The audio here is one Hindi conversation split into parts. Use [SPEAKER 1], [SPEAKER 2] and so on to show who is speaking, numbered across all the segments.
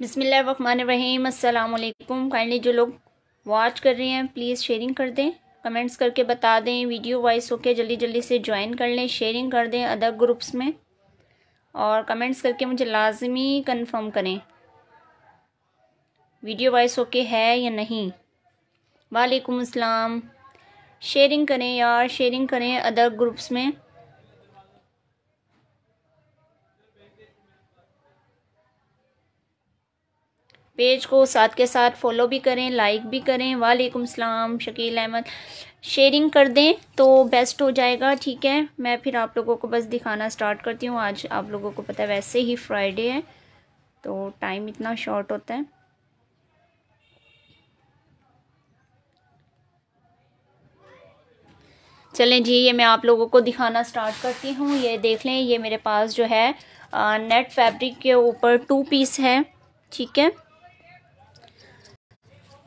[SPEAKER 1] बिसमीम अल्लाम काइंडली जो लोग वॉच कर रहे हैं प्लीज़ शेयरिंग कर दें कमेंट्स करके बता दें वीडियो वाइस होके जल्दी जल्दी से ज्वाइन कर लें शेयरिंग कर दें अदर ग्रुप्स में और कमेंट्स करके मुझे लाजमी कन्फ़र्म करें वीडियो वाइस होके है या नहीं वालेकुम अस्सलाम शेयरिंग करें यार शेयरिंग करें अदर ग्रुप्स में पेज को साथ के साथ फॉलो भी करें लाइक भी करें वालेकुम सलाम शकील अहमद शेयरिंग कर दें तो बेस्ट हो जाएगा ठीक है मैं फिर आप लोगों को बस दिखाना स्टार्ट करती हूँ आज आप लोगों को पता है वैसे ही फ्राइडे है तो टाइम इतना शॉर्ट होता है चलें जी ये मैं आप लोगों को दिखाना स्टार्ट करती हूँ ये देख लें ये मेरे पास जो है आ, नेट फैब्रिक के ऊपर टू पीस है ठीक है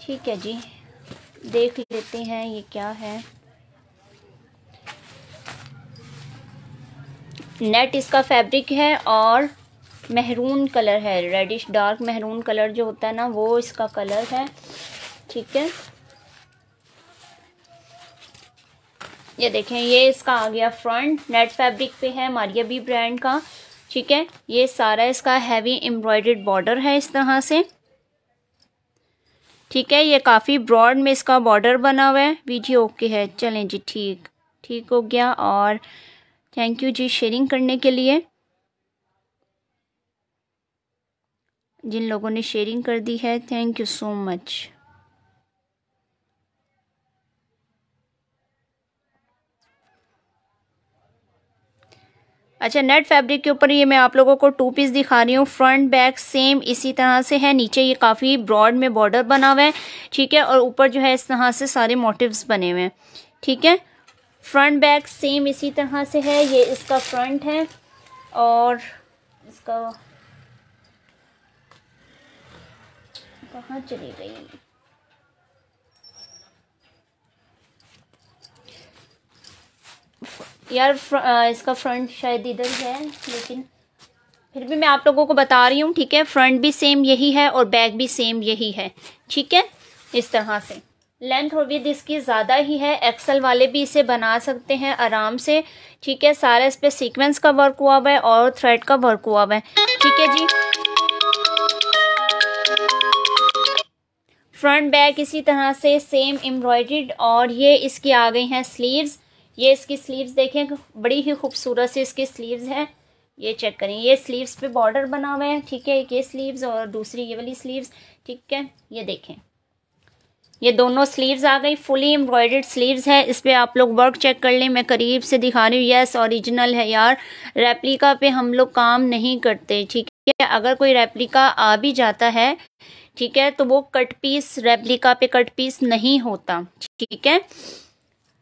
[SPEAKER 1] ठीक है जी देख लेते हैं ये क्या है नेट इसका फैब्रिक है और महरून कलर है रेडिश डार्क महरून कलर जो होता है ना वो इसका कलर है ठीक है ये देखें ये इसका आ गया फ्रंट नेट फैब्रिक पे है मारिया बी ब्रांड का ठीक है ये सारा इसका हैवी एम्ब्रॉयडर्ड बॉर्डर है इस तरह से ठीक है ये काफ़ी ब्रॉड में इसका बॉर्डर बना हुआ है वीडियो ओके है चलें जी ठीक ठीक हो गया और थैंक यू जी शेयरिंग करने के लिए जिन लोगों ने शेयरिंग कर दी है थैंक यू सो मच अच्छा नेट फैब्रिक के ऊपर ये मैं आप लोगों को टू पीस दिखा रही हूँ फ्रंट बैक सेम इसी तरह से है नीचे ये काफ़ी ब्रॉड में बॉर्डर बना हुआ है ठीक है और ऊपर जो है इस तरह से सारे मोटिव्स बने हुए हैं ठीक है फ्रंट बैक सेम इसी तरह से है ये इसका फ्रंट है और इसका कहाँ चली गई है यार फ्र, आ, इसका फ्रंट शायद इधर है लेकिन फिर भी मैं आप लोगों को बता रही हूँ ठीक है फ्रंट भी सेम यही है और बैक भी सेम यही है ठीक है इस तरह से लेंथ और विद इसकी ज़्यादा ही है एक्सल वाले भी इसे बना सकते हैं आराम से ठीक है सारा इस पर सीक्वेंस का वर्क हुआ हुआ है और थ्रेड का वर्क हुआ हुआ है ठीक है जी फ्रंट बैक इसी तरह से सेम एम्ब्रॉयड और ये इसकी आ गई हैं स्लीव्स ये इसकी स्लीव्स देखें बड़ी ही खूबसूरत सी इसकी स्लीव्स हैं ये चेक करें ये स्लीव्स पे बॉर्डर बना हुआ है ठीक है एक ये स्लीव्स और दूसरी ये वाली स्लीव्स ठीक है ये देखें ये दोनों स्लीव्स आ गई फुली एम्ब्रॉयडर्ड स्लीव्स है इस पर आप लोग वर्क चेक कर लें मैं करीब से दिखा रही हूँ यस ओरिजिनल है यार रेप्लिका पे हम लोग काम नहीं करते ठीक है अगर कोई रेप्लिका आ भी जाता है ठीक है तो वो कट पीस रेप्लिका पे कट पीस नहीं होता ठीक है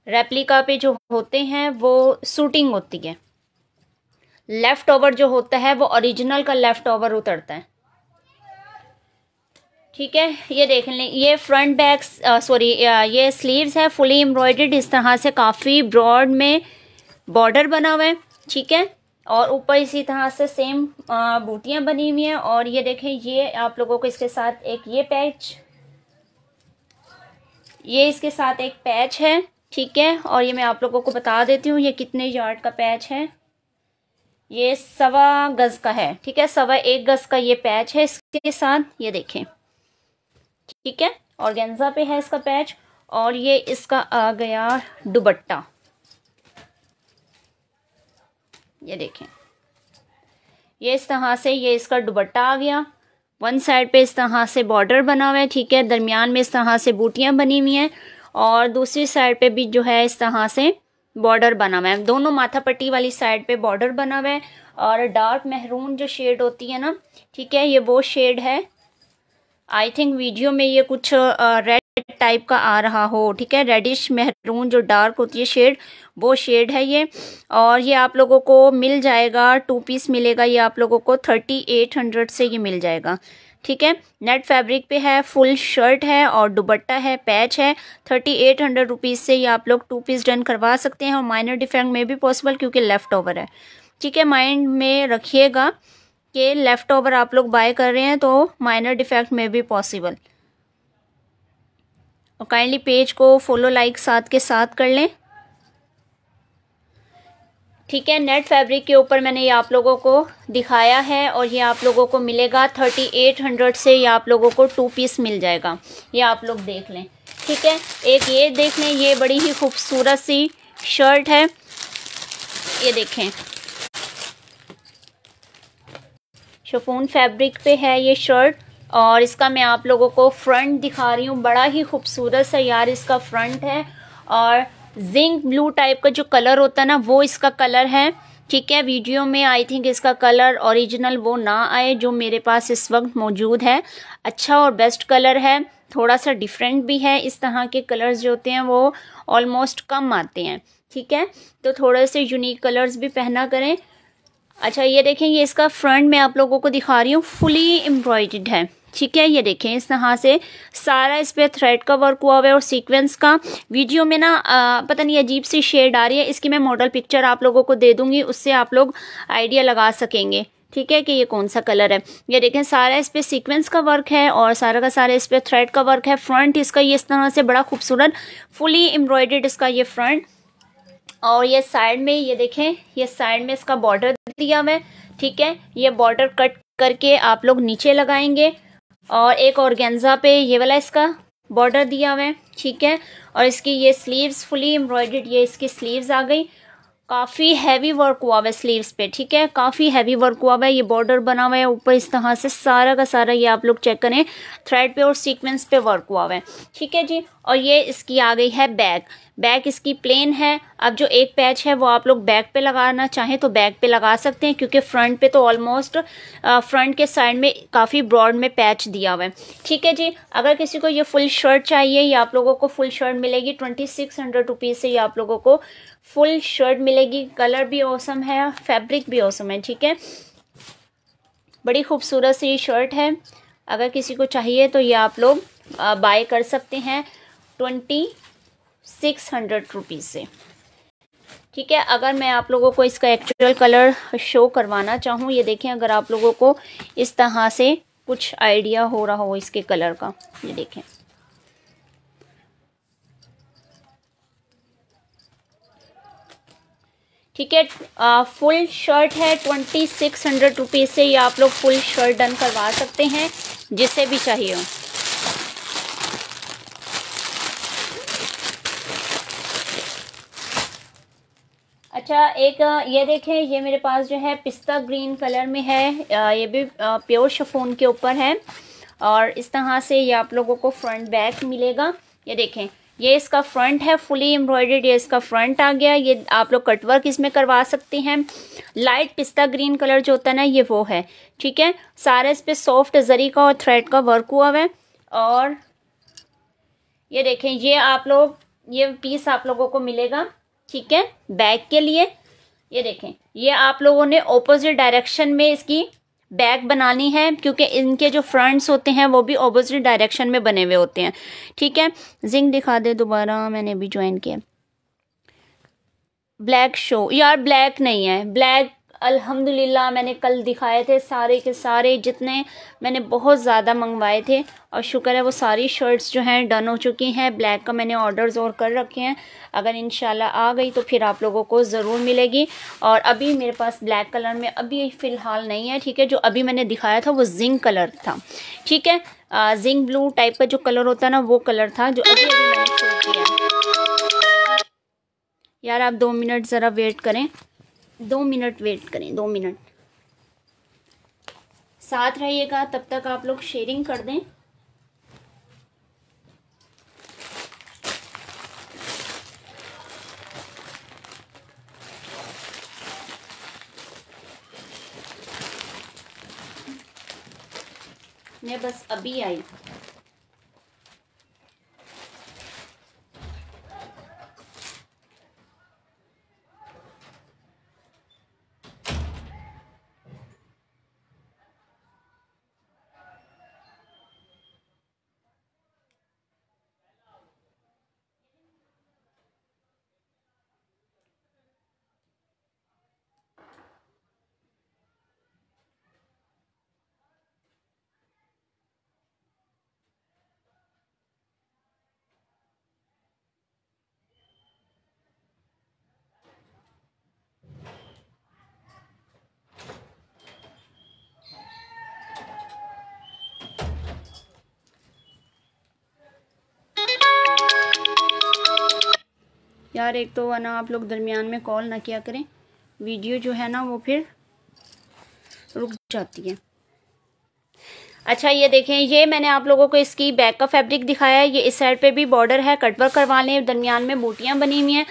[SPEAKER 1] रेप्लिका पे जो होते हैं वो सूटिंग होती है लेफ़्ट ओवर जो होता है वो ओरिजिनल का लेफ़्ट ओवर उतरता है ठीक है ये देख लें ये फ्रंट बैक सॉरी ये स्लीव्स है फुली एम्ब्रॉयड इस तरह से काफ़ी ब्रॉड में बॉर्डर बना हुआ है ठीक है और ऊपर इसी तरह से सेम बूटियाँ बनी हुई हैं और ये देखें ये आप लोगों को इसके साथ एक ये पैच ये इसके साथ एक पैच है ठीक है और ये मैं आप लोगों को बता देती हूँ ये कितने यार्ड का पैच है ये सवा गज़ का है ठीक है सवा एक गज़ का ये पैच है इसके साथ ये देखें ठीक है और गेंजा पे है इसका पैच और ये इसका आ गया दुबट्टा ये देखें ये इस तरह से ये इसका दुबट्टा आ गया वन साइड पे इस तरह से बॉर्डर बना हुआ है ठीक है दरमियान में इस तरह से बूटियां बनी हुई हैं और दूसरी साइड पे भी जो है इस तरह से बॉर्डर बना हुआ है दोनों माथा पट्टी वाली साइड पे बॉर्डर बना हुआ है और डार्क मेहरून जो शेड होती है ना ठीक है ये वो शेड है आई थिंक वीडियो में ये कुछ रेड टाइप का आ रहा हो ठीक है रेडिश मेहरून जो डार्क होती है शेड वो शेड है ये और ये आप लोगों को मिल जाएगा टू पीस मिलेगा ये आप लोगों को थर्टी एट हंड्रेड से ये मिल जाएगा ठीक है नेट फैब्रिक पे है फुल शर्ट है और दुबट्टा है पैच है थर्टी एट हंड्रेड रुपीज़ से ये आप लोग टू पीस डन करवा सकते हैं और माइनर डिफेक्ट में भी पॉसिबल क्योंकि लेफ़्ट ओवर है ठीक है माइंड में रखिएगा कि लेफ़्ट ओवर आप लोग बाय कर रहे हैं तो माइनर डिफेक्ट में भी पॉसिबल और काइंडली पेज को फॉलो लाइक साथ के साथ कर लें ठीक है नेट फैब्रिक के ऊपर मैंने ये आप लोगों को दिखाया है और ये आप लोगों को मिलेगा थर्टी एट हंड्रेड से ये आप लोगों को टू पीस मिल जाएगा ये आप लोग देख लें ठीक है एक ये देख लें ये बड़ी ही खूबसूरत सी शर्ट है ये देखें शफून फैब्रिक पे है ये शर्ट और इसका मैं आप लोगों को फ्रंट दिखा रही हूँ बड़ा ही खूबसूरत सा यार इसका फ्रंट है और जिंक ब्लू टाइप का जो कलर होता है ना वो इसका कलर है ठीक है वीडियो में आई थिंक इसका कलर ओरिजिनल वो ना आए जो मेरे पास इस वक्त मौजूद है अच्छा और बेस्ट कलर है थोड़ा सा डिफरेंट भी है इस तरह के कलर्स जो होते हैं वो ऑलमोस्ट कम आते हैं ठीक है तो थोड़े से यूनिक कलर्स भी पहना करें अच्छा ये देखें ये इसका फ्रंट मैं आप लोगों को दिखा रही हूँ फुली एम्ब्रॉयड है ठीक है ये देखें इस तरह से सारा इस पर थ्रेड का वर्क हुआ हुआ है और सीक्वेंस का वीडियो में ना पता नहीं अजीब सी शेड आ रही है इसकी मैं मॉडल पिक्चर आप लोगों को दे दूंगी उससे आप लोग आइडिया लगा सकेंगे ठीक है कि ये कौन सा कलर है ये देखें सारा इस पर सीक्वेंस का वर्क है और सारा का सारा इस पर थ्रेड का वर्क है फ्रंट इसका ये इस तरह से बड़ा खूबसूरत फुली एम्ब्रॉयडेड इसका ये फ्रंट और ये साइड में ये देखें ये साइड में इसका बॉर्डर दिया हुआ है ठीक है ये बॉर्डर कट करके आप लोग नीचे लगाएंगे और एक ऑर्गेन्जा पे ये वाला इसका बॉर्डर दिया हुआ है ठीक है और इसकी ये स्लीव्स फुली एम्ब्रॉयड ये इसकी स्लीव्स आ गई काफ़ी हैवी वर्क हुआ हुआ है स्लीव्स पे ठीक है काफ़ी हैवी वर्क हुआ हुआ है ये बॉर्डर बना हुआ है ऊपर इस तरह से सारा का सारा ये आप लोग चेक करें थ्रेड पे और सीक्वेंस पे वर्क हुआ हुआ है ठीक है जी और ये इसकी आ गई है बैग बैक इसकी प्लेन है अब जो एक पैच है वो आप लोग बैक पे लगाना चाहें तो बैक पे लगा सकते हैं क्योंकि फ्रंट पे तो ऑलमोस्ट फ्रंट के साइड में काफ़ी ब्रॉड में पैच दिया हुआ है ठीक है जी अगर किसी को ये फुल शर्ट चाहिए ये आप लोगों को फुल शर्ट मिलेगी ट्वेंटी सिक्स हंड्रेड रुपीज़ से ये आप लोगों को फुल शर्ट मिलेगी कलर भी औसम है फैब्रिक भी औसम है ठीक है बड़ी खूबसूरत सी शर्ट है अगर किसी को चाहिए तो ये आप लोग बाय कर सकते हैं ट्वेंटी सिक्स हंड्रेड रुपीज़ से ठीक है अगर मैं आप लोगों को इसका एक्चुअल कलर शो करवाना चाहूँ ये देखें अगर आप लोगों को इस तरह से कुछ आइडिया हो रहा हो इसके कलर का ये देखें ठीक है फुल शर्ट है ट्वेंटी सिक्स हंड्रेड रुपीज़ से ये आप लोग फुल शर्ट डन करवा सकते हैं जिसे भी चाहिए हो अच्छा एक ये देखें ये मेरे पास जो है पिस्ता ग्रीन कलर में है ये भी प्योर शफोन के ऊपर है और इस तरह से ये आप लोगों को फ्रंट बैक मिलेगा ये देखें ये इसका फ्रंट है फुली एम्ब्रॉयडेड ये इसका फ्रंट आ गया ये आप लोग कटवर्क इसमें करवा सकते हैं लाइट पिस्ता ग्रीन कलर जो होता है ना ये वो है ठीक है सारा इस पर सॉफ्ट जरी का और थ्रेड का वर्क हुआ हुआ है और ये देखें ये आप लोग ये पीस आप लोगों को मिलेगा ठीक है बैक के लिए ये देखें ये आप लोगों ने ऑपोजिट डायरेक्शन में इसकी बैक बनानी है क्योंकि इनके जो फ्रंट्स होते हैं वो भी ऑपोजिट डायरेक्शन में बने हुए होते हैं ठीक है जिंक दिखा दे दोबारा मैंने अभी ज्वाइन किया ब्लैक शो यार ब्लैक नहीं है ब्लैक अल्हम्दुलिल्लाह मैंने कल दिखाए थे सारे के सारे जितने मैंने बहुत ज़्यादा मंगवाए थे और शुक्र है वो सारी शर्ट्स जो हैं डन हो चुकी हैं ब्लैक का मैंने ऑर्डर्स और कर रखे हैं अगर इन आ गई तो फिर आप लोगों को ज़रूर मिलेगी और अभी मेरे पास ब्लैक कलर में अभी फ़िलहाल नहीं है ठीक है जो अभी मैंने दिखाया था वो जिंक कलर था ठीक है जिंक ब्लू टाइप का जो कलर होता है ना वो कलर था जो अभी अभी यार आप दो मिनट ज़रा वेट करें दो मिनट वेट करें दो मिनट साथ रहिएगा तब तक आप लोग शेयरिंग कर दें मैं बस अभी आई यार एक तो वरना आप लोग दरमियान में कॉल ना किया करें वीडियो जो है ना वो फिर रुक जाती है अच्छा ये देखें ये मैंने आप लोगों को इसकी बैक का फैब्रिक दिखाया है ये इस साइड पे भी बॉर्डर है कटवर करवा लें दरमियान में बूटियाँ बनी हुई हैं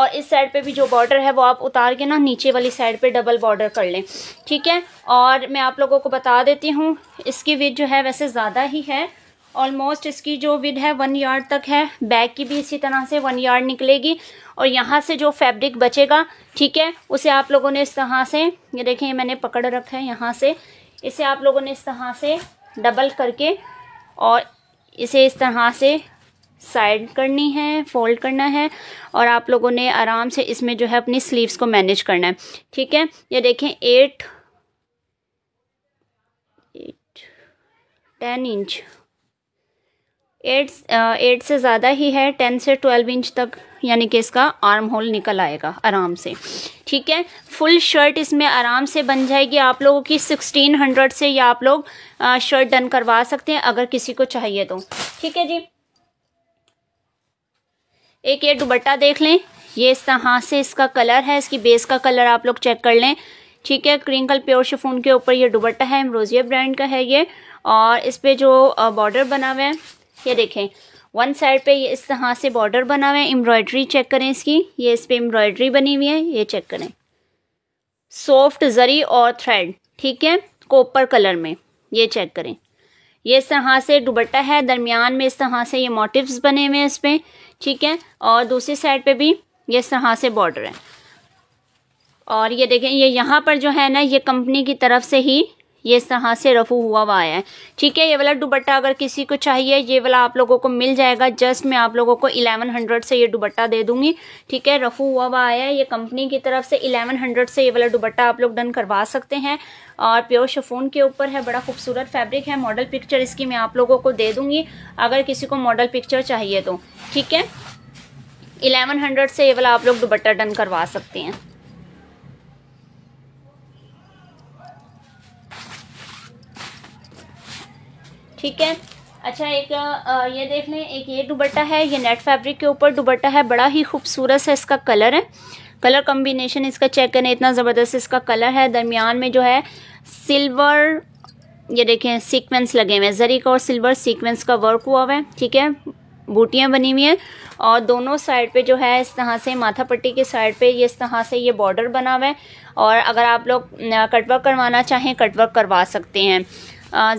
[SPEAKER 1] और इस साइड पे भी जो बॉर्डर है वो आप उतार के ना नीचे वाली साइड पे डबल बॉर्डर कर लें ठीक है और मैं आप लोगों को बता देती हूँ इसकी विथ जो है वैसे ज़्यादा ही है ऑलमोस्ट इसकी जो विद है वन यार्ड तक है बैक की भी इसी तरह से वन यार्ड निकलेगी और यहाँ से जो फैब्रिक बचेगा ठीक है उसे आप लोगों ने इस तरह से ये देखें मैंने पकड़ रखा है यहाँ से इसे आप लोगों ने इस तरह से डबल करके और इसे इस तरह से साइड करनी है फोल्ड करना है और आप लोगों ने आराम से इसमें जो है अपनी स्लीव्स को मैनेज करना है ठीक है ये देखें eight eight ten inch eight eight uh, से ज़्यादा ही है टेन से ट्वेल्व इंच तक यानी कि इसका आर्म होल निकल आएगा आराम से ठीक है फुल शर्ट इसमें आराम से बन जाएगी आप लोगों की सिक्सटीन हंड्रेड से या आप लोग शर्ट uh, डन करवा सकते हैं अगर किसी को चाहिए तो ठीक है जी एक ये दुबट्टा देख लें ये इस तरह से इसका कलर है इसकी बेस का कलर आप लोग चेक कर लें ठीक है क्रिंकल प्योर शिफोन के ऊपर ये दुबट्टा है एमरोजिया ब्रांड का है ये और इस पर जो बॉर्डर uh, बना हुआ है ये देखें वन साइड पे ये इस तरह से बॉर्डर बना हुआ है एम्ब्रॉयडरी चेक करें इसकी ये इस पर एम्ब्रॉयडरी बनी हुई है ये चेक करें सॉफ्ट ज़री और थ्रेड ठीक है कोपर कलर में ये चेक करें ये इस तरह से दुबट्टा है दरमियान में इस तरह से ये मोटिव्स बने हुए हैं इस पर ठीक है और दूसरी साइड पे भी ये इस तरह से बॉर्डर है और ये देखें ये यहाँ पर जो है ना ये कंपनी की तरफ से ही ये इस तरह से रफू हुआ हुआ है ठीक है ये वाला दुबट्टा अगर किसी को चाहिए ये वाला आप लोगों को मिल जाएगा जस्ट मैं आप लोगों को 1100 से ये दुबट्टा दे दूंगी ठीक है रफू हुआ हुआ है ये कंपनी की तरफ से 1100 से ये वाला दुबट्टा आप लोग डन करवा सकते हैं और प्योर शफोन के ऊपर है बड़ा खूबसूरत फैब्रिक है मॉडल पिक्चर इसकी मैं आप लोगों को दे दूंगी अगर किसी को मॉडल पिक्चर चाहिए तो ठीक है हंड्रेड से ये वाला आप लोग दुबट्टा डन करवा सकते हैं ठीक है अच्छा एक ये देख लें एक ये दुबट्टा है ये नेट फैब्रिक के ऊपर दुबट्टा है बड़ा ही खूबसूरत है इसका कलर है कलर कम्बिनेशन इसका चेक करें इतना ज़बरदस्त इसका कलर है दरमियान में जो है सिल्वर ये देखें सीक्वेंस लगे हुए हैं जरी का और सिल्वर सीक्वेंस का वर्क हुआ हुआ है ठीक है बूटियाँ बनी हुई हैं और दोनों साइड पे जो है इस तरह से माथा पट्टी के साइड पे ये इस तरह से ये बॉर्डर बना हुआ है और अगर आप लोग कटवर्क करवाना चाहें कटवर्क करवा सकते हैं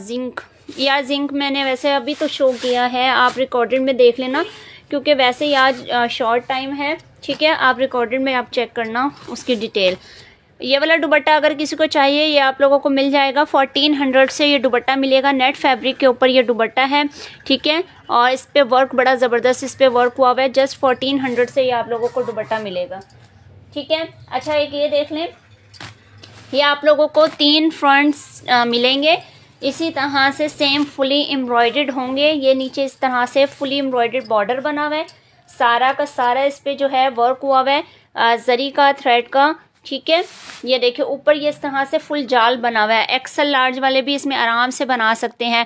[SPEAKER 1] जिंक या जिंक मैंने वैसे अभी तो शो किया है आप रिकॉर्डेड में देख लेना क्योंकि वैसे ही आज शॉर्ट टाइम है ठीक है आप रिकॉर्डेड में आप चेक करना उसकी डिटेल ये वाला दुबट्टा अगर किसी को चाहिए ये आप लोगों को मिल जाएगा फोर्टीन हंड्रेड से ये दुबट्टा मिलेगा नेट फैब्रिक के ऊपर ये दुबट्टा है ठीक है और इस पर वर्क बड़ा ज़बरदस्त इस पर वर्क हुआ हुआ है जस्ट फोर्टीन हंड्रेड से ये आप लोगों को दुबट्टा मिलेगा ठीक है अच्छा एक ये देख लें ये आप लोगों को तीन फ्रंट्स मिलेंगे इसी तरह से सेम फुली एम्ब्रॉयडर्ड होंगे ये नीचे इस तरह से फुली एम्ब्रॉयड बॉर्डर बना हुआ है सारा का सारा इस पर जो है वर्क हुआ हुआ है ज़री का थ्रेड का ठीक है ये देखिए ऊपर ये इस तरह से फुल जाल बना हुआ है एक्सल लार्ज वाले भी इसमें आराम से बना सकते हैं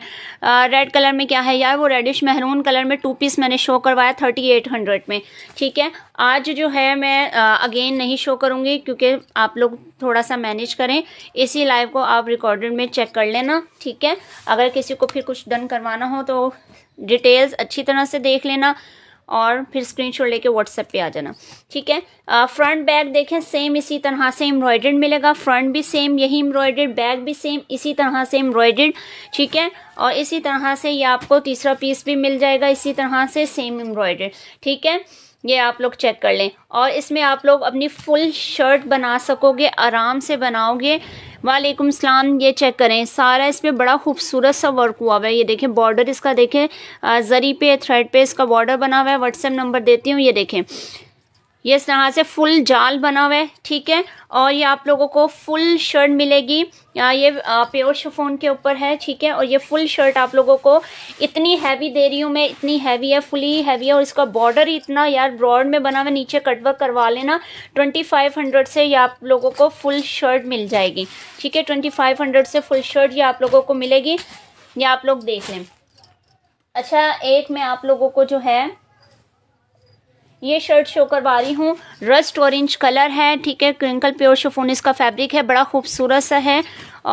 [SPEAKER 1] रेड कलर में क्या है यार वो रेडिश महरून कलर में टू पीस मैंने शो करवाया थर्टी एट हंड्रेड में ठीक है आज जो है मैं आ, अगेन नहीं शो करूँगी क्योंकि आप लोग थोड़ा सा मैनेज करें इसी लाइव को आप रिकॉर्डेड में चेक कर लेना ठीक है अगर किसी को फिर कुछ डन करवाना हो तो डिटेल्स अच्छी तरह से देख लेना और फिर स्क्रीनशॉट लेके व्हाट्सएप पे आ जाना ठीक है फ्रंट बैग देखें सेम इसी तरह से एम्ब्रॉयड्रेड मिलेगा फ्रंट भी सेम यही एम्ब्रॉयडर्ड बैग भी सेम इसी तरह से एम्ब्रॉयड्रेड ठीक है और इसी तरह से ये आपको तीसरा पीस भी मिल जाएगा इसी तरह से सेम एम्ब्रॉयडर्ड ठीक है ये आप लोग चेक कर लें और इसमें आप लोग अपनी फुल शर्ट बना सकोगे आराम से बनाओगे वालेकुम सलाम ये चेक करें सारा इस पर बड़ा खूबसूरत सा वर्क हुआ हुआ है ये देखें बॉर्डर इसका देखें जरी पे थ्रेड पे इसका बॉर्डर बना हुआ है व्हाट्सएप नंबर देती हूँ ये देखें ये इस तरह से फुल जाल बना हुआ है ठीक है और ये आप लोगों को फुल शर्ट मिलेगी ये प्योर शफोन के ऊपर है ठीक है और ये फुल शर्ट आप लोगों को इतनी हैवी दे रही हूँ मैं इतनी हैवी है फुली हैवी है और इसका बॉर्डर इतना यार ब्रॉड में बना हुआ नीचे कटवर्क करवा लेना ट्वेंटी फाइव हंड्रेड से ये आप लोगों को फुल शर्ट मिल जाएगी ठीक है ट्वेंटी फाइव हंड्रेड से फुल शर्ट ये आप लोगों को मिलेगी ये आप लोग देख लें अच्छा एक मैं आप लोगों को जो है ये शर्ट शो करवा रही हूँ रस्ट ऑरेंज कलर है ठीक है क्रिंकल प्योर शोफोन इसका फैब्रिक है बड़ा खूबसूरत सा है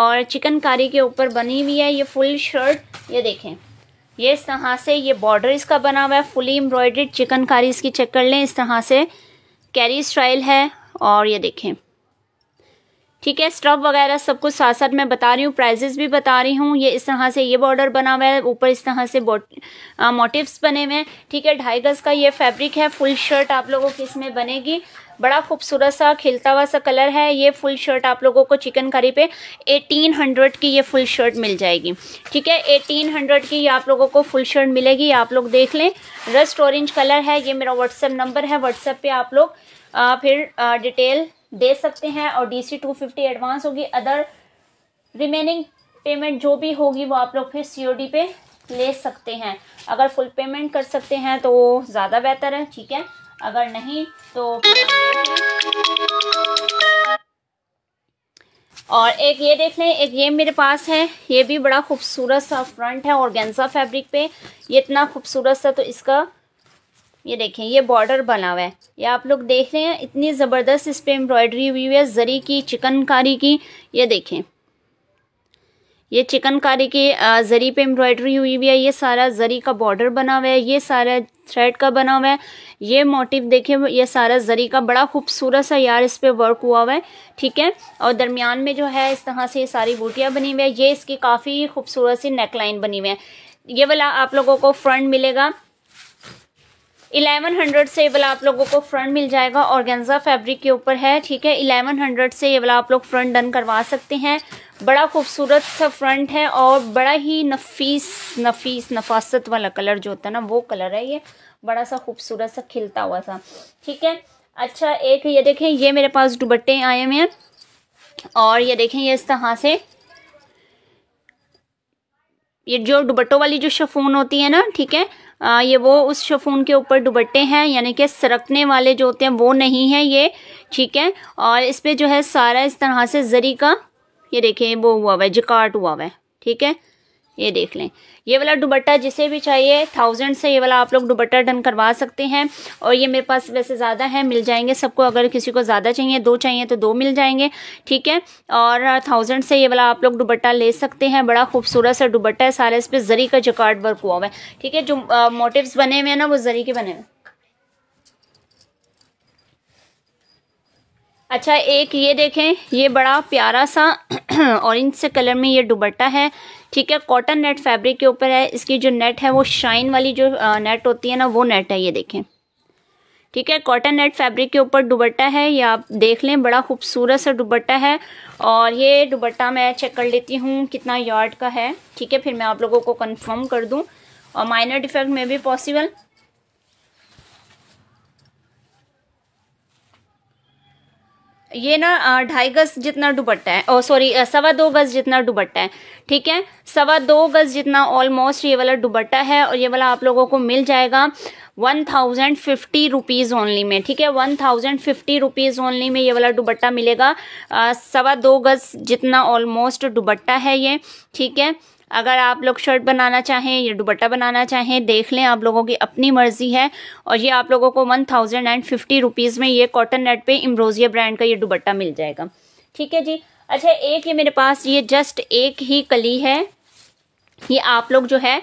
[SPEAKER 1] और चिकनकारी के ऊपर बनी हुई है ये फुल शर्ट ये देखें ये इस तरह से ये बॉर्डर इसका बना हुआ है फुली एम्ब्रॉयड्रेड चिकनकारी इसकी चेक कर लें इस तरह से कैरी स्टाइल है और ये देखें ठीक है स्टफ वगैरह सब कुछ साथ साथ मैं बता रही हूँ प्राइजेस भी बता रही हूँ ये इस तरह से ये बॉर्डर बना हुआ है ऊपर इस तरह से मोटिव्स बने हुए हैं ठीक है ढाई गज का ये फैब्रिक है फुल शर्ट आप लोगों की इसमें बनेगी बड़ा खूबसूरत सा खिलता हुआ सा कलर है ये फुल शर्ट आप लोगों को चिकन करी पे 1800 की ये फुल शर्ट मिल जाएगी ठीक है 1800 की ये आप लोगों को फुल शर्ट मिलेगी आप लोग देख लें रस्ट ऑरेंज कलर है ये मेरा व्हाट्सएप नंबर है व्हाट्सएप पे आप लोग आ, फिर आ, डिटेल दे सकते हैं और D C two fifty advance होगी अदर रिमेनिंग पेमेंट जो भी होगी वो आप लोग फिर सी ओ डी पे ले सकते हैं अगर फुल पेमेंट कर सकते हैं तो ज़्यादा बेहतर है ठीक है अगर नहीं तो और एक ये देख लें एक ये मेरे पास है ये भी बड़ा खूबसूरत सा फ्रंट है और गेंजा फैब्रिक पे ये इतना खूबसूरत सा तो इसका ये देखें ये बॉर्डर बना हुआ है ये आप लोग देख रहे हैं इतनी ज़बरदस्त इस पर एम्ब्रॉयडरी हुई है ज़री की चिकनकारी की ये देखें ये चिकनकारी की ज़री पे एम्ब्रॉयडरी हुई हुई है ये सारा ज़री का बॉर्डर बना हुआ है ये सारा थ्रेड का बना हुआ है ये मोटिव देखें ये सारा ज़री का बड़ा खूबसूरत सा यार इस पर वर्क हुआ हुआ है ठीक है और दरमियान में जो है इस तरह से ये सारी बूटियाँ बनी हुई है ये इसकी काफ़ी खूबसूरत सी नेकलाइन बनी हुई है ये वाला आप लोगों को फ्रंट मिलेगा 1100 से ये वाला आप लोगों को फ्रंट मिल जाएगा ऑर्गेन्जा फैब्रिक के ऊपर है ठीक है 1100 से ये वाला आप लोग फ्रंट डन करवा सकते हैं बड़ा खूबसूरत सा फ्रंट है और बड़ा ही नफीस नफीस नफासत वाला कलर जो होता है ना वो कलर है ये बड़ा सा खूबसूरत सा खिलता हुआ था ठीक है अच्छा एक ये देखें ये मेरे पास दुबट्टे आए हुए हैं और ये देखें ये इस तरह से ये जो दुबट्टों वाली जो शफून होती है ना ठीक है ये वो उस शफून के ऊपर दुबट्टे हैं यानी कि सरकने वाले जो होते हैं वो नहीं है ये ठीक है और इस पर जो है सारा इस तरह से जरी का ये देखिए वो हुआ हुआ है जिकाट हुआ हुआ है ठीक है ये देख लें ये वाला दुबट्टा जिसे भी चाहिए थाउजेंड से ये वाला आप लोग दुबट्टा डन करवा सकते हैं और ये मेरे पास वैसे ज़्यादा है मिल जाएंगे सबको अगर किसी को ज़्यादा चाहिए दो चाहिए तो दो मिल जाएंगे ठीक है और थाउजेंड से ये वाला आप लोग दुबट्टा ले सकते हैं बड़ा खूबसूरत सा दुबट्टा है सारे इस पर जरी का जकार्ड वर्क हुआ हुआ है ठीक है जो मोटिव बने हुए हैं ना वो जरी के बने हुए अच्छा एक ये देखें ये बड़ा प्यारा सा ऑरेंज से कलर में ये दुबट्टा है ठीक है कॉटन नेट फैब्रिक के ऊपर है इसकी जो नेट है वो शाइन वाली जो नेट होती है ना वो नेट है ये देखें ठीक है कॉटन नेट फैब्रिक के ऊपर दुबट्टा है ये आप देख लें बड़ा खूबसूरत सा दुबट्टा है और ये दुबट्टा मैं चेक कर लेती हूँ कितना यार्ड का है ठीक है फिर मैं आप लोगों को कंफर्म कर दूँ और माइनर डिफेक्ट में भी पॉसिबल ये ना ढाई गज जितना दुपट्टा है और सॉरी सवा दो गज जितना दुपट्टा है ठीक है सवा दो गज जितना ऑलमोस्ट ये वाला दुपट्टा है और ये वाला आप लोगों को मिल जाएगा one thousand fifty rupees only में ठीक है one thousand fifty rupees only में ये वाला दुपट्टा मिलेगा सवा दो गज जितना ऑलमोस्ट दुपट्टा है ये ठीक है अगर आप लोग शर्ट बनाना चाहें या दुपट्टा बनाना चाहें देख लें आप लोगों की अपनी मर्ज़ी है और ये आप लोगों को one thousand and fifty rupees में ये कॉटन नेट पे इम्ब्रोजिया ब्रांड का ये दुपट्टा मिल जाएगा ठीक है जी अच्छा एक ये मेरे पास ये जस्ट एक ही कली है ये आप लोग जो है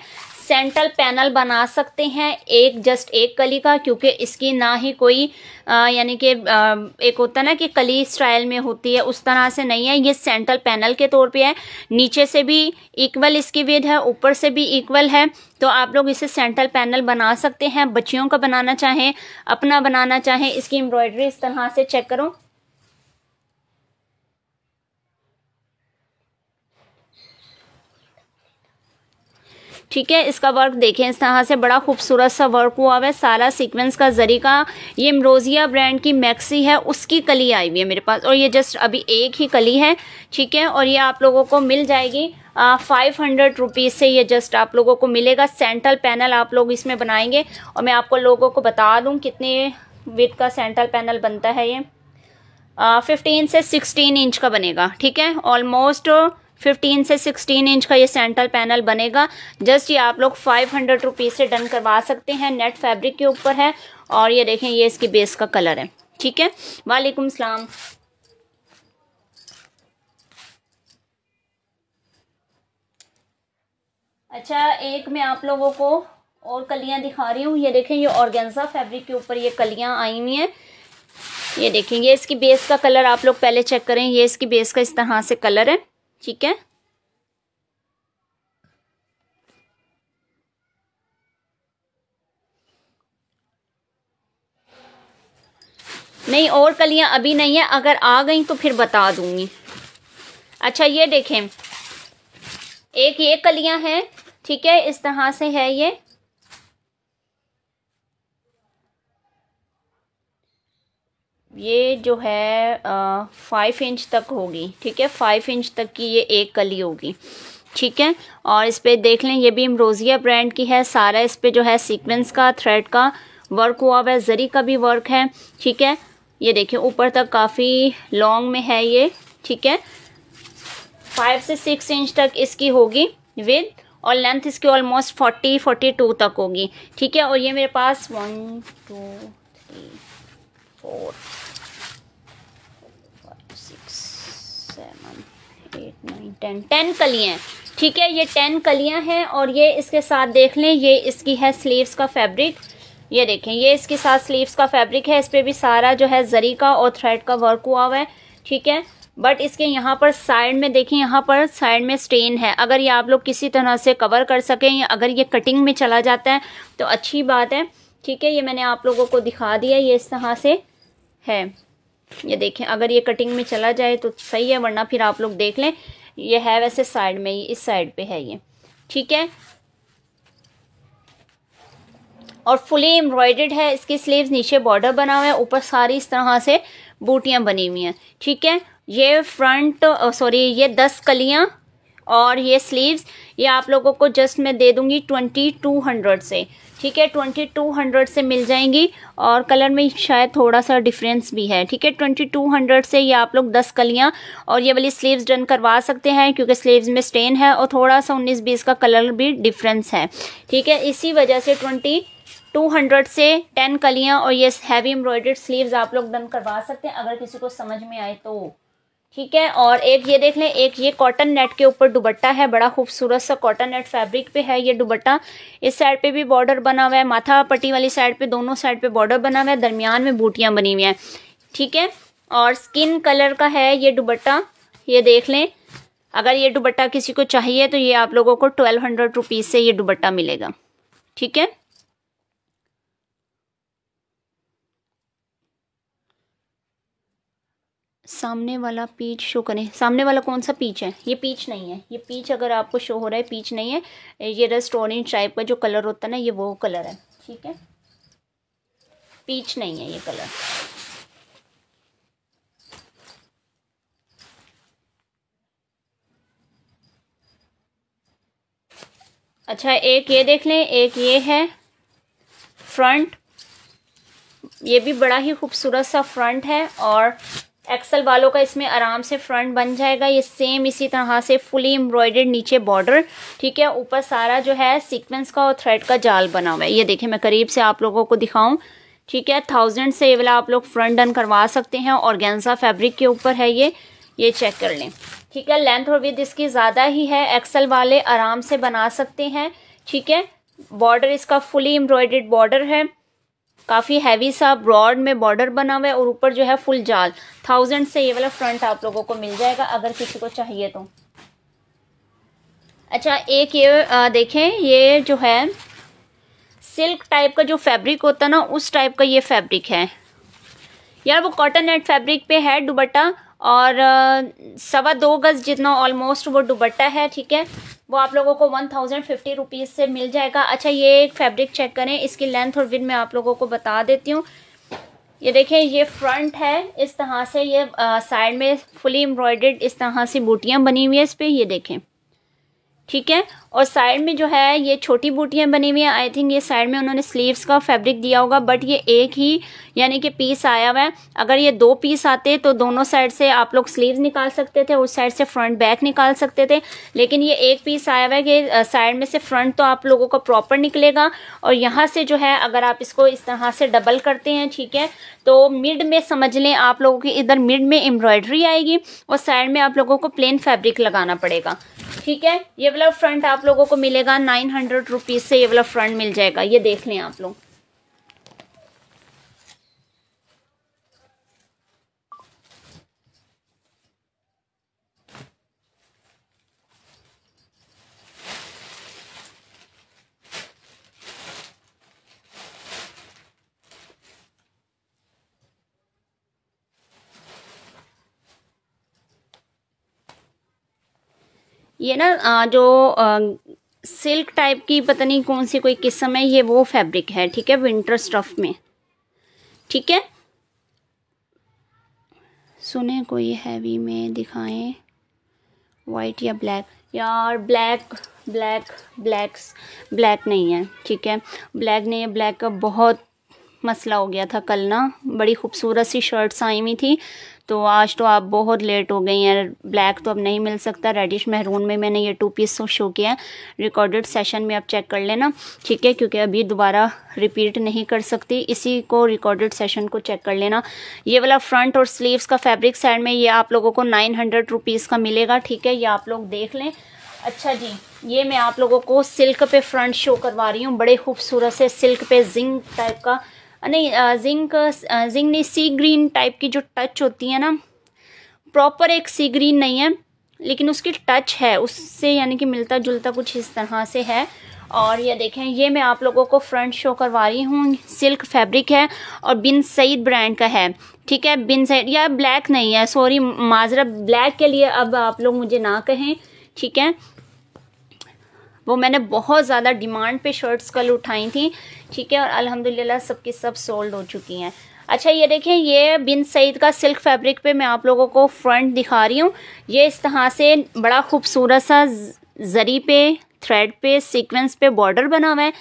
[SPEAKER 1] सेंट्रल पैनल बना सकते हैं एक जस्ट एक कली का क्योंकि इसकी ना ही कोई यानी कि एक होता ना कि कली स्टाइल में होती है उस तरह से नहीं है ये सेंट्रल पैनल के तौर पे है नीचे से भी इक्वल इसकी वेद है ऊपर से भी इक्वल है तो आप लोग इसे सेंट्रल पैनल बना सकते हैं बच्चियों का बनाना चाहें अपना बनाना चाहें इसकी एम्ब्रॉयडरी इस तरह से चेक करो ठीक है इसका वर्क देखें इस तरह से बड़ा खूबसूरत सा वर्क हुआ हुआ है सारा सीक्वेंस का जरी का ये मरोजिया ब्रांड की मैक्सी है उसकी कली आई हुई है मेरे पास और ये जस्ट अभी एक ही कली है ठीक है और ये आप लोगों को मिल जाएगी फाइव हंड्रेड रुपीज़ से ये जस्ट आप लोगों को मिलेगा सेंट्रल पैनल आप लोग इसमें बनाएंगे और मैं आपको लोगों को बता दूँ कितने विथ का सेंट्रल पैनल बनता है ये फिफ्टीन से सिक्सटीन इंच का बनेगा ठीक है ऑलमोस्ट फिफ्टीन से सिक्सटीन इंच का ये सेंट्रल पैनल बनेगा जस्ट ये आप लोग फाइव हंड्रेड रुपीज़ से डन करवा सकते हैं नेट फैब्रिक के ऊपर है और ये देखें ये इसकी बेस का कलर है ठीक है वालेकुम सलाम अच्छा एक मैं आप लोगों को और कलियां दिखा रही हूँ ये देखें ये ऑर्गेंजा फैब्रिक के ऊपर ये कलियां आई हुई हैं ये देखें ये इसकी बेस का कलर आप लोग पहले चेक करें ये इसकी बेस का इस तरह से कलर है ठीक है नहीं और कलियां अभी नहीं है अगर आ गई तो फिर बता दूंगी अच्छा ये देखें एक ये कलियां हैं ठीक है इस तरह से है ये ये जो है फाइव इंच तक होगी ठीक है फाइव इंच तक की ये एक कली होगी ठीक है और इस पर देख लें ये भी इमरोज़िया ब्रांड की है सारा इस पर जो है सीक्वेंस का थ्रेड का वर्क हुआ हुआ है ज़री का भी वर्क है ठीक है ये देखिए ऊपर तक काफ़ी लॉन्ग में है ये ठीक है फाइव से सिक्स इंच तक इसकी होगी विद और लेंथ इसकी ऑलमोस्ट फोर्टी फोर्टी टू तक होगी ठीक है और ये मेरे पास one two three four eight nine ten ten कलियाँ ठीक है ये टेन कलियाँ हैं और ये इसके साथ देख लें ये इसकी है स्लीव्स का फैब्रिक ये देखें ये इसके साथ स्लीव्स का फैब्रिक है इस पर भी सारा जो है जरी का और थ्रेड का वर्क हुआ हुआ है ठीक है बट इसके यहाँ पर साइड में देखें यहाँ पर साइड में स्टेन है अगर ये आप लोग किसी तरह से कवर कर सकें या अगर ये कटिंग में चला जाता है तो अच्छी बात है ठीक है ये मैंने आप लोगों को दिखा दिया ये इस तरह से है ये देखें अगर ये कटिंग में चला जाए तो सही है वरना फिर आप लोग देख लें ये है वैसे साइड में ही इस साइड पे है ये ठीक है और फुली एम्ब्रॉयडेड है इसकी स्लीव्स नीचे बॉर्डर बना हुआ है ऊपर सारी इस तरह से बूटियां बनी हुई हैं ठीक है ये फ्रंट सॉरी ये दस कलियां और ये स्लीव्स ये आप लोगों को जस्ट मैं दे दूंगी ट्वेंटी टू हंड्रेड से ठीक है ट्वेंटी टू हंड्रेड से मिल जाएंगी और कलर में शायद थोड़ा सा डिफरेंस भी है ठीक है ट्वेंटी टू हंड्रेड से ये आप लोग दस कलियाँ और ये वाली स्लीव्स डन करवा सकते हैं क्योंकि स्लीव्स में स्टेन है और थोड़ा सा उन्नीस बीस का कलर भी डिफरेंस है ठीक है इसी वजह से ट्वेंटी टू हंड्रेड से टेन कलियाँ और ये हैवी एम्ब्रॉयडर्ड स्लीव्स आप लोग डन करवा सकते हैं अगर किसी को समझ में आए तो ठीक है और एक ये देख लें एक ये कॉटन नेट के ऊपर दुबट्टा है बड़ा खूबसूरत सा कॉटन नेट फैब्रिक पे है ये दुबट्टा इस साइड पे भी बॉर्डर बना हुआ है माथा पट्टी वाली साइड पे दोनों साइड पे बॉर्डर बना हुआ है दरमियान में बूटियाँ बनी हुई हैं ठीक है और स्किन कलर का है ये दुबट्टा ये देख लें अगर ये दुबट्टा किसी को चाहिए तो ये आप लोगों को ट्वेल्व हंड्रेड रुपीज़ से ये दुबट्टा मिलेगा ठीक है सामने वाला पीच शो करें सामने वाला कौन सा पीच है ये पीच नहीं है ये पीच अगर आपको शो हो रहा है पीच नहीं है ये रस्ट ऑरेंज टाइप का जो कलर होता है ना ये वो कलर है ठीक है पीच नहीं है ये कलर अच्छा एक ये देख लें एक ये है फ्रंट ये भी बड़ा ही खूबसूरत सा फ्रंट है और एक्सल वालों का इसमें आराम से फ्रंट बन जाएगा ये सेम इसी तरह से फुली एम्ब्रॉयडेड नीचे बॉर्डर ठीक है ऊपर सारा जो है सीक्वेंस का और थ्रेड का जाल बना हुआ है ये देखें मैं करीब से आप लोगों को दिखाऊं ठीक है थाउजेंड से ये वाला आप लोग फ्रंट डन करवा सकते हैं और गेंजा फैब्रिक के ऊपर है ये ये चेक कर लें ठीक है लेंथ और विथ इसकी ज़्यादा ही है एक्सल वाले आराम से बना सकते हैं ठीक है बॉर्डर इसका फुली एम्ब्रॉयडेड बॉर्डर है काफ़ी हैवी सा ब्रॉड में बॉर्डर बना हुआ है और ऊपर जो है फुल जाल थाउजेंड से ये वाला फ्रंट आप लोगों को मिल जाएगा अगर किसी को चाहिए तो अच्छा एक ये आ, देखें ये जो है सिल्क टाइप का जो फैब्रिक होता है ना उस टाइप का ये फैब्रिक है यार वो कॉटन नेट फैब्रिक पे है दुबट्टा और सवा दो गज जितना ऑलमोस्ट वो दुबट्टा है ठीक है वो आप लोगों को वन थाउजेंड फिफ्टी रुपीज़ से मिल जाएगा अच्छा ये एक फैब्रिक चेक करें इसकी लेंथ और विद मैं आप लोगों को बता देती हूँ ये देखें ये फ्रंट है इस तरह से ये साइड में फुली एम्ब्रॉयड्रेड इस तरह से बूटियाँ बनी हुई है इस पर ये देखें ठीक है और साइड में जो है ये छोटी बूटियाँ बनी हुई हैं आई थिंक ये साइड में उन्होंने स्लीव्स का फैब्रिक दिया होगा बट ये एक ही यानी कि पीस आया हुआ है अगर ये दो पीस आते तो दोनों साइड से आप लोग स्लीव्स निकाल सकते थे उस साइड से फ्रंट बैक निकाल सकते थे लेकिन ये एक पीस आया हुआ है कि साइड में से फ्रंट तो आप लोगों का प्रॉपर निकलेगा और यहाँ से जो है अगर आप इसको इस तरह से डबल करते हैं ठीक है तो मिड में समझ लें आप लोगों की इधर मिड में एम्ब्रॉयडरी आएगी और साइड में आप लोगों को प्लेन फैब्रिक लगाना पड़ेगा ठीक है ये वाला फ्रंट आप लोगों को मिलेगा नाइन हंड्रेड रुपीज़ से ये वाला फ्रंट मिल जाएगा ये देख लें आप लोग ये ना जो सिल्क टाइप की पता नहीं कौन सी कोई किस्म है ये वो फैब्रिक है ठीक है विंटर स्टफ में ठीक है सुने कोई हैवी में दिखाएं वाइट या ब्लैक यार ब्लैक ब्लैक ब्लैक्स ब्लैक नहीं है ठीक है ब्लैक नहीं है ब्लैक का बहुत मसला हो गया था कल ना बड़ी खूबसूरत सी शर्ट्स आई हुई थी तो आज तो आप बहुत लेट हो गई हैं ब्लैक तो अब नहीं मिल सकता रेडिश महरून में मैंने ये टू पीस शो किया है रिकॉर्डेड सेशन में आप चेक कर लेना ठीक है क्योंकि अभी दोबारा रिपीट नहीं कर सकती इसी को रिकॉर्डेड सेशन को चेक कर लेना ये वाला फ्रंट और स्लीव्स का फैब्रिक साइड में ये आप लोगों को नाइन हंड्रेड रुपीज़ का मिलेगा ठीक है ये आप लोग देख लें अच्छा जी ये मैं आप लोगों को सिल्क पे फ्रंट शो करवा रही हूँ बड़े खूबसूरत से सिल्क पे जिंक टाइप का नहीं जिंक जिंक नहीं सी ग्रीन टाइप की जो टच होती है ना प्रॉपर एक सी ग्रीन नहीं है लेकिन उसकी टच है उससे यानी कि मिलता जुलता कुछ इस तरह से है और ये देखें ये मैं आप लोगों को फ्रंट शो करवा रही हूँ सिल्क फैब्रिक है और बिन सईद ब्रांड का है ठीक है बिन सईद या ब्लैक नहीं है सॉरी माजरा ब्लैक के लिए अब आप लोग मुझे ना कहें ठीक है वो मैंने बहुत ज़्यादा डिमांड पे शर्ट्स कल उठाई थी ठीक है और अल्हम्दुलिल्लाह सबकी सब सोल्ड हो चुकी हैं अच्छा ये देखें ये बिन सईद का सिल्क फैब्रिक पे मैं आप लोगों को फ्रंट दिखा रही हूँ ये इस तरह से बड़ा खूबसूरत सा जरी पे थ्रेड पे सीक्वेंस पे बॉर्डर बना हुआ है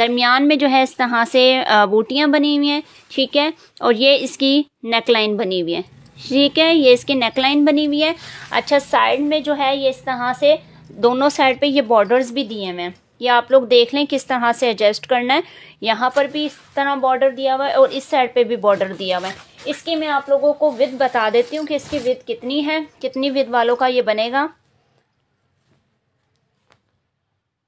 [SPEAKER 1] दरमियान में जो है इस तरह से बूटियाँ बनी हुई हैं ठीक है और ये इसकी नेकलाइन बनी हुई है ठीक है ये इसकी नेकलाइन बनी हुई है अच्छा साइड में जो है ये इस तरह से दोनों साइड पे ये बॉर्डर्स भी दिए हुए हैं ये आप लोग देख लें किस तरह से एडजस्ट करना है यहाँ पर भी इस तरह बॉर्डर दिया हुआ है और इस साइड पे भी बॉर्डर दिया हुआ है इसकी मैं आप लोगों को विद बता देती हूँ कि इसकी विद कितनी है कितनी विद वालों का ये बनेगा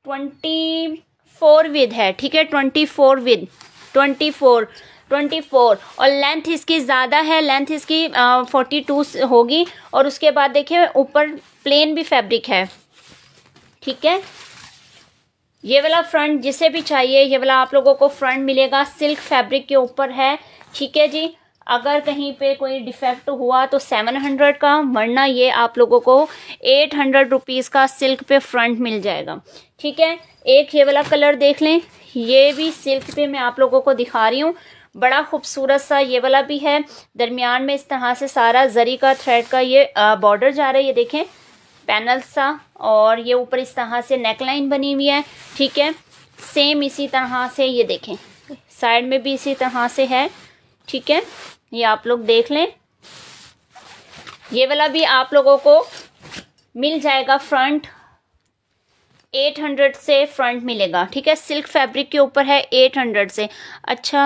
[SPEAKER 1] ट्वेंटी फोर विद है ठीक है twenty four width twenty four twenty four और लेंथ इसकी ज़्यादा है लेंथ इसकी फोर्टी टू होगी और उसके बाद देखिए ऊपर प्लेन भी फैब्रिक है ठीक है ये वाला फ्रंट जिसे भी चाहिए ये वाला आप लोगों को फ्रंट मिलेगा सिल्क फैब्रिक के ऊपर है ठीक है जी अगर कहीं पे कोई डिफेक्ट हुआ तो सेवन हंड्रेड का वरना ये आप लोगों को एट हंड्रेड रुपीज़ का सिल्क पे फ्रंट मिल जाएगा ठीक है एक ये वाला कलर देख लें ये भी सिल्क पे मैं आप लोगों को दिखा रही हूँ बड़ा खूबसूरत सा ये वाला भी है दरमियान में इस तरह से सारा जरी का थ्रेड का ये बॉर्डर जा रहा है ये देखें पैनल सा और ये ऊपर इस तरह से नेकलाइन बनी हुई है ठीक है सेम इसी तरह से ये देखें साइड में भी इसी तरह से है ठीक है ये आप लोग देख लें ये वाला भी आप लोगों को मिल जाएगा फ्रंट 800 से फ्रंट मिलेगा ठीक है सिल्क फैब्रिक के ऊपर है 800 से अच्छा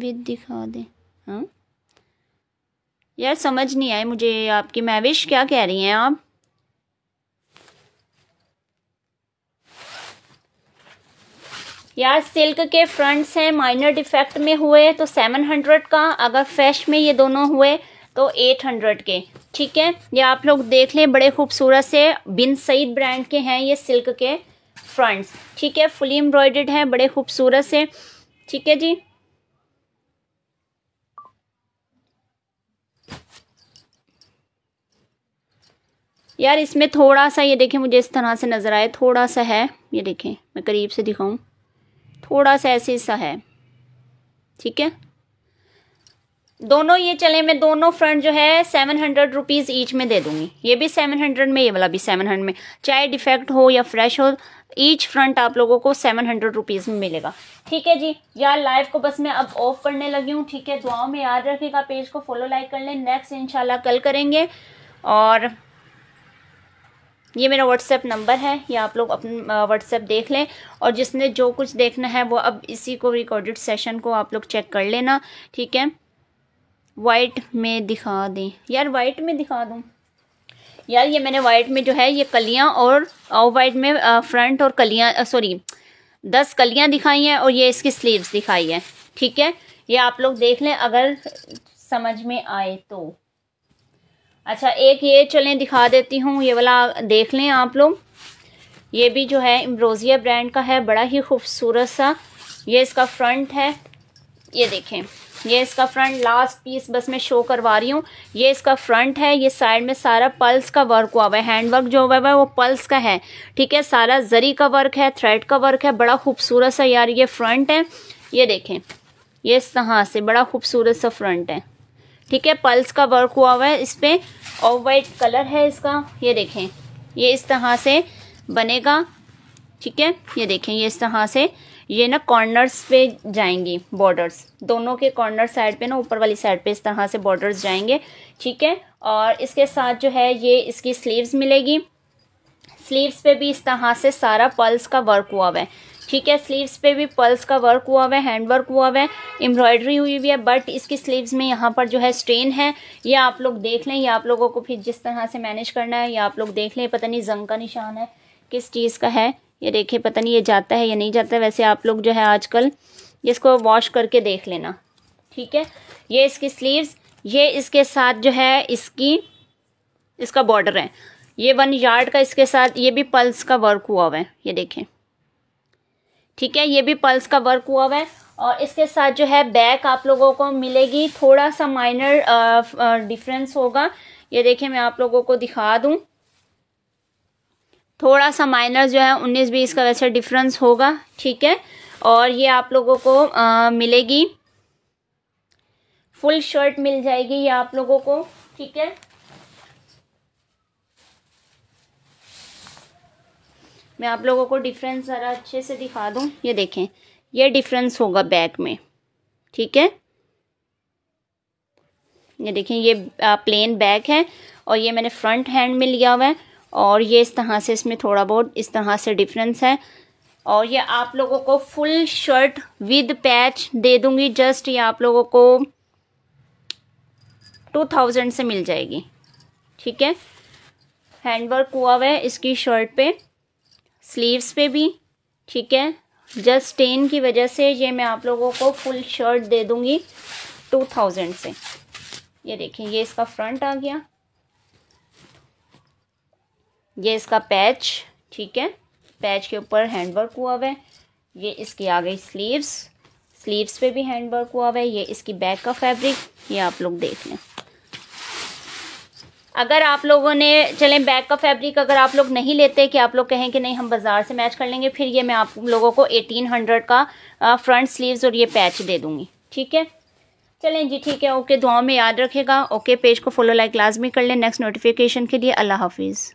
[SPEAKER 1] भी दिखा दें हाँ यार समझ नहीं आई मुझे आपकी महविश क्या कह रही हैं आप यार सिल्क के फ्रंट्स हैं माइनर डिफेक्ट में हुए तो सेवन हंड्रेड का अगर फ्रेश में ये दोनों हुए तो एट हंड्रेड के ठीक है ये आप लोग देख लें बड़े खूबसूरत से बिन सईद ब्रांड के हैं ये सिल्क के फ्रंट्स ठीक है फुली एम्ब्रॉयडर्ड है बड़े खूबसूरत से ठीक है जी यार इसमें थोड़ा सा ये देखें मुझे इस तरह से नज़र आए थोड़ा सा है ये देखें मैं करीब से दिखाऊं थोड़ा सा ऐसे सा है ठीक है दोनों ये चले मैं दोनों फ्रंट जो है सेवन हंड्रेड रुपीज़ ईच में दे दूंगी ये भी सेवन हंड्रेड में ये वाला भी सेवन हंड्रेड में चाहे डिफेक्ट हो या फ्रेश हो ईच फ्रंट आप लोगों को सेवन हंड्रेड रुपीज़ में मिलेगा ठीक है जी यार लाइव को बस मैं अब ऑफ करने लगी हूँ ठीक है दुआओं में याद रखेगा पेज को फॉलो लाइक कर लें नेक्स्ट इनशाला कल करेंगे और ये मेरा व्हाट्सएप नंबर है ये आप लोग अपन व्हाट्सएप देख लें और जिसने जो कुछ देखना है वो अब इसी को रिकॉर्डेड सेशन को आप लोग चेक कर लेना ठीक है वाइट में दिखा दें यार वाइट में दिखा दूँ यार ये मैंने वाइट में जो है ये कलियाँ और वाइट में फ्रंट और कलियाँ सॉरी दस कलियाँ दिखाई हैं और ये इसकी स्लीव्स दिखाई है ठीक है ये आप लोग देख लें अगर समझ में आए तो अच्छा एक ये चलें दिखा देती हूँ ये वाला देख लें आप लोग ये भी जो है एम्ब्रोजिया ब्रांड का है बड़ा ही खूबसूरत सा ये इसका फ्रंट है ये देखें ये इसका फ्रंट लास्ट पीस बस मैं शो करवा रही हूँ ये इसका फ्रंट है ये साइड में सारा पल्स का वर्क हुआ हुआ है हैंडवर्क जो हुआ हुआ है वो पल्स का है ठीक है सारा जरी का वर्क है थ्रेड का वर्क है बड़ा खूबसूरत सा यार ये फ्रंट है ये देखें ये इस तरह से बड़ा खूबसूरत सा फ्रंट है ठीक है पल्स का वर्क हुआ हुआ है इस पर ऑफ वाइट कलर है इसका ये देखें ये इस तरह से बनेगा ठीक है ये देखें ये इस तरह से ये ना कॉर्नर्स पे जाएंगी बॉर्डर्स दोनों के कॉर्नर साइड पे ना ऊपर वाली साइड पे इस तरह से बॉर्डर्स जाएंगे ठीक है और इसके साथ जो है ये इसकी स्लीव्स मिलेगी स्लीव्स पे भी इस तरह से सारा पल्स का वर्क हुआ हुआ है ठीक है स्लीव्स पे भी पल्स का वर्क हुआ हुआ है हैंड वर्क हुआ हुआ है एम्ब्रॉयडरी हुई हुई है बट इसकी स्लीव्स में यहाँ पर जो है स्ट्रेन है ये आप लोग देख लें या आप लोगों को फिर जिस तरह से मैनेज करना है या आप लोग देख लें पता नहीं जंग का निशान है किस चीज़ का है ये देखिए पता नहीं ये जाता है या नहीं जाता है वैसे आप लोग जो है आजकल इसको वॉश करके देख लेना ठीक है ये इसकी स्लीव्स ये इसके साथ जो है इसकी इसका बॉर्डर है ये वन यार्ड का इसके साथ ये भी पल्स का वर्क हुआ हुआ है ये देखें ठीक है ये भी पल्स का वर्क हुआ हुआ है और इसके साथ जो है बैक आप लोगों को मिलेगी थोड़ा सा माइनर डिफरेंस होगा ये देखिए मैं आप लोगों को दिखा दूँ थोड़ा सा माइनर जो है उन्नीस बीस का वैसे डिफरेंस होगा ठीक है और ये आप लोगों को आ, मिलेगी फुल शर्ट मिल जाएगी ये आप लोगों को ठीक है मैं आप लोगों को डिफरेंस ज़रा अच्छे से दिखा दूँ ये देखें ये डिफरेंस होगा बैक में ठीक है ये देखें ये प्लेन बैक है और ये मैंने फ्रंट हैंड में लिया हुआ है और ये इस तरह से इसमें थोड़ा बहुत इस तरह से डिफरेंस है और ये आप लोगों को फुल शर्ट विद पैच दे दूंगी जस्ट ये आप लोगों को टू थाउजेंड से मिल जाएगी ठीक है हैंडवर्क हुआ हुआ है इसकी शर्ट पे स्लीव्स पे भी ठीक है जस्ट स्टेन की वजह से ये मैं आप लोगों को फुल शर्ट दे दूँगी टू थाउजेंड से ये देखिए ये इसका फ्रंट आ गया ये इसका पैच ठीक है पैच के ऊपर हैंडवर्क हुआ हुआ है ये इसकी आ गई स्लीव्स स्लीव्स पे भी हैंडवर्क हुआ हुआ है ये इसकी बैक का फैब्रिक ये आप लोग देख लें अगर आप लोगों ने चलें बैक का फैब्रिक अगर आप लोग नहीं लेते कि आप लोग कहें कि नहीं हम बाज़ार से मैच कर लेंगे फिर ये मैं आप लोगों को 1800 का फ्रंट स्लीव्स और ये पैच दे दूँगी ठीक है चलें जी ठीक है ओके दुआओं में याद रखेगा ओके पेज को फॉलो लाइक लाजमी कर लें नेक्स्ट नोटिफिकेशन के लिए अल्लाह हाफिज़